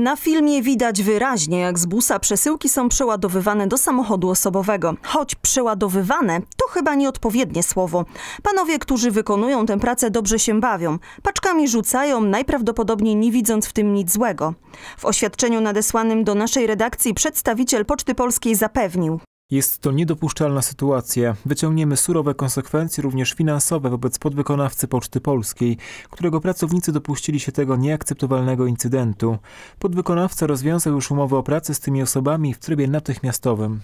Na filmie widać wyraźnie, jak z busa przesyłki są przeładowywane do samochodu osobowego. Choć przeładowywane to chyba nieodpowiednie słowo. Panowie, którzy wykonują tę pracę, dobrze się bawią. Paczkami rzucają, najprawdopodobniej nie widząc w tym nic złego. W oświadczeniu nadesłanym do naszej redakcji przedstawiciel Poczty Polskiej zapewnił. Jest to niedopuszczalna sytuacja. Wyciągniemy surowe konsekwencje również finansowe wobec podwykonawcy Poczty Polskiej, którego pracownicy dopuścili się tego nieakceptowalnego incydentu. Podwykonawca rozwiązał już umowę o pracę z tymi osobami w trybie natychmiastowym.